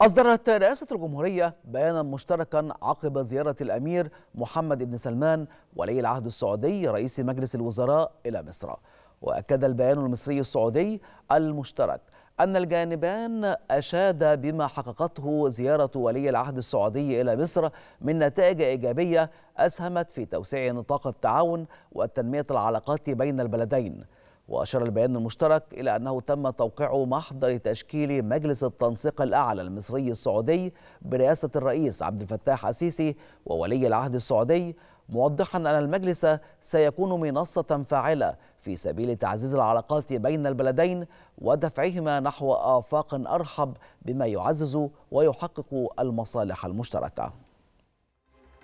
أصدرت رئاسة الجمهورية بيانا مشتركا عقب زيارة الأمير محمد بن سلمان ولي العهد السعودي رئيس مجلس الوزراء إلى مصر وأكد البيان المصري السعودي المشترك أن الجانبان أشادا بما حققته زيارة ولي العهد السعودي إلى مصر من نتائج إيجابية أسهمت في توسيع نطاق التعاون وتنمية العلاقات بين البلدين وأشار البيان المشترك إلى أنه تم توقيع محضر تشكيل مجلس التنسيق الأعلى المصري السعودي برئاسة الرئيس عبد الفتاح السيسي وولي العهد السعودي موضحا أن المجلس سيكون منصة فاعلة في سبيل تعزيز العلاقات بين البلدين ودفعهما نحو آفاق أرحب بما يعزز ويحقق المصالح المشتركة